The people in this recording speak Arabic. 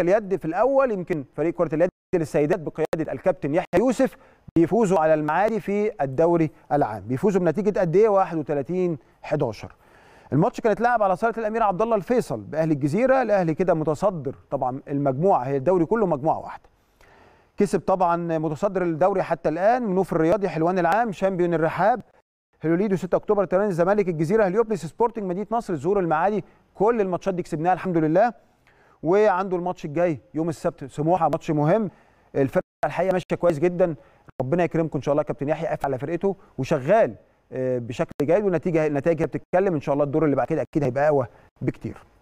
اليد في الاول يمكن فريق كره اليد للسيدات بقياده الكابتن يحيى يوسف بيفوزوا على المعادي في الدوري العام بيفوزوا بنتيجه قد ايه 31 11 الماتش كان اتلعب على صاله الامير عبد الله الفيصل باهلي الجزيره الاهلي كده متصدر طبعا المجموعه هي الدوري كله مجموعه واحده كسب طبعا متصدر الدوري حتى الان منوف الرياضي حلوان العام شامبيون الرحاب هلوليدو 6 اكتوبر تيران الزمالك الجزيره هليوبلس سبورتنج مدينه نصر الزهور المعادي كل الماتشات دي كسبناها الحمد لله وعنده الماتش الجاي يوم السبت سموحه ماتش مهم الفرقه الحقيقه ماشيه كويس جدا ربنا يكرمكم ان شاء الله كابتن يحيى قافل على فرقته وشغال آه، بشكل جيد والنتيجه النتائج بتتكلم ان شاء الله الدور اللي بعد كده اكيد هيبقى اقوى بكتير